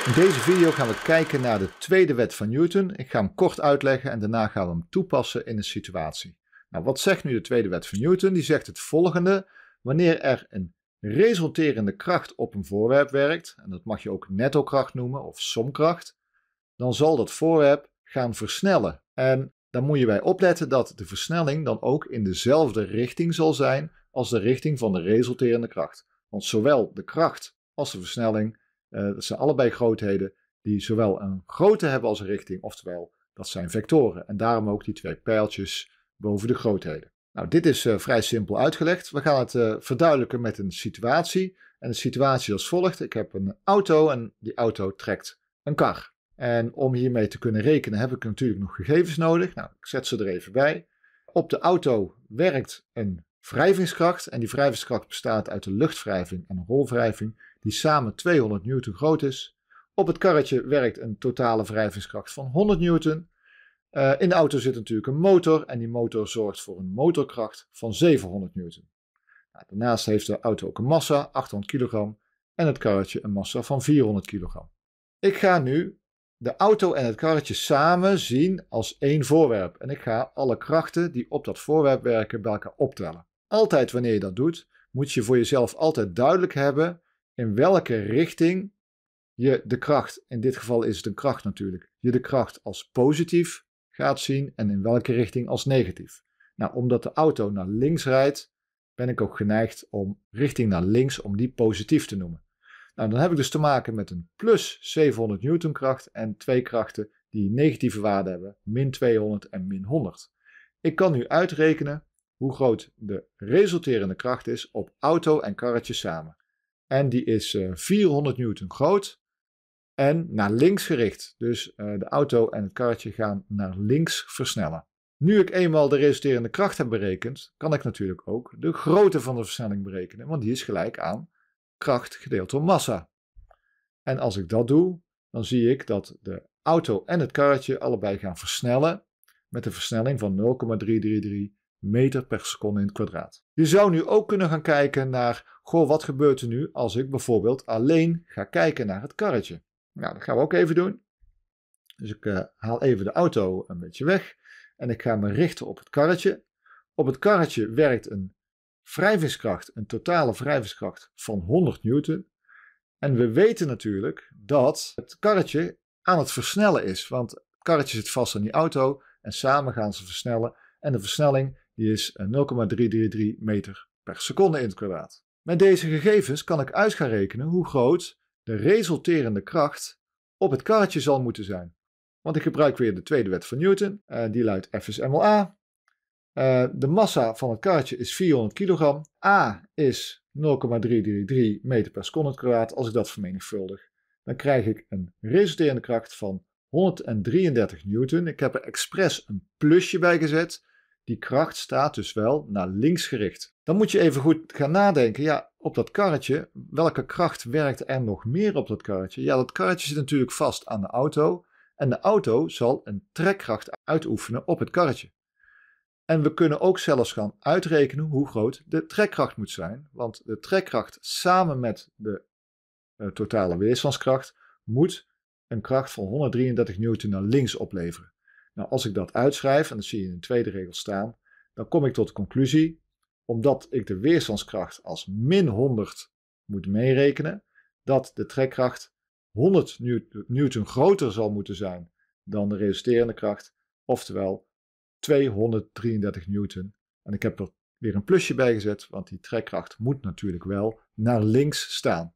In deze video gaan we kijken naar de tweede wet van Newton. Ik ga hem kort uitleggen en daarna gaan we hem toepassen in een situatie. Nou, wat zegt nu de tweede wet van Newton? Die zegt het volgende. Wanneer er een resulterende kracht op een voorwerp werkt, en dat mag je ook netto-kracht noemen of somkracht, dan zal dat voorwerp gaan versnellen. En dan moet je bij opletten dat de versnelling dan ook in dezelfde richting zal zijn als de richting van de resulterende kracht. Want zowel de kracht als de versnelling eh, dat zijn allebei grootheden die zowel een grootte hebben als een richting, oftewel dat zijn vectoren. En daarom ook die twee pijltjes boven de grootheden. Nou, dit is eh, vrij simpel uitgelegd. We gaan het eh, verduidelijken met een situatie. En de situatie als volgt. Ik heb een auto en die auto trekt een kar. En om hiermee te kunnen rekenen heb ik natuurlijk nog gegevens nodig. Nou, ik zet ze er even bij. Op de auto werkt een wrijvingskracht. En die wrijvingskracht bestaat uit de luchtwrijving en rolwrijving, die samen 200 newton groot is. Op het karretje werkt een totale wrijvingskracht van 100 newton. Eh, in de auto zit natuurlijk een motor en die motor zorgt voor een motorkracht van 700 newton. Nou, daarnaast heeft de auto ook een massa, 800 kilogram, en het karretje een massa van 400 kilogram. Ik ga nu de auto en het karretje samen zien als één voorwerp en ik ga alle krachten die op dat voorwerp werken bij elkaar optellen. Altijd wanneer je dat doet, moet je voor jezelf altijd duidelijk hebben in welke richting je de kracht, in dit geval is het een kracht natuurlijk, je de kracht als positief gaat zien en in welke richting als negatief. Nou, omdat de auto naar links rijdt, ben ik ook geneigd om richting naar links, om die positief te noemen. Nou, dan heb ik dus te maken met een plus 700 Newton kracht en twee krachten die negatieve waarde hebben, min 200 en min 100. Ik kan nu uitrekenen hoe groot de resulterende kracht is op auto en karretje samen. En die is 400 eh, newton groot en naar links gericht. Dus eh, de auto en het karretje gaan naar links versnellen. Nu ik eenmaal de resulterende kracht heb berekend, kan ik natuurlijk ook de grootte van de versnelling berekenen, want die is gelijk aan kracht gedeeld door massa. En als ik dat doe, dan zie ik dat de auto en het karretje allebei gaan versnellen met een versnelling van 0,333 meter per seconde in het kwadraat. Je zou nu ook kunnen gaan kijken naar, goh, wat gebeurt er nu als ik bijvoorbeeld alleen ga kijken naar het karretje? Nou, dat gaan we ook even doen. Dus ik eh, haal even de auto een beetje weg en ik ga me richten op het karretje. Op het karretje werkt een wrijvingskracht, een totale wrijvingskracht van 100 newton. En we weten natuurlijk dat het karretje aan het versnellen is, want het karretje zit vast aan die auto en samen gaan ze versnellen. En de versnelling die is 0,333 eh, meter per seconde in het kwadraat. Met deze gegevens kan ik uit gaan rekenen hoe groot de resulterende kracht op het karretje zal moeten zijn. Want ik gebruik weer de tweede wet van Newton, eh, die luidt F is m a. Eh, de massa van het karretje is 400 kilogram. A is 0,333 meter per seconde kwadraat. Als ik dat vermenigvuldig, dan krijg ik een resulterende kracht van 133 newton. Ik heb er expres een plusje bij gezet, die kracht staat dus wel naar links gericht. Dan moet je even goed gaan nadenken. Ja, op dat karretje, welke kracht werkt er nog meer op dat karretje? Ja, dat karretje zit natuurlijk vast aan de auto. En de auto zal een trekkracht uitoefenen op het karretje. En we kunnen ook zelfs gaan uitrekenen hoe groot de trekkracht moet zijn. Want de trekkracht samen met de eh, totale weerstandskracht moet een kracht van 133 newton naar links opleveren. Nou, als ik dat uitschrijf, en dat zie je in de tweede regel staan, dan kom ik tot de conclusie, omdat ik de weerstandskracht als min 100 moet meerekenen, dat de trekkracht 100 newton groter zal moeten zijn dan de resulterende kracht, oftewel 233 newton. En ik heb er weer een plusje bij gezet, want die trekkracht moet natuurlijk wel naar links staan.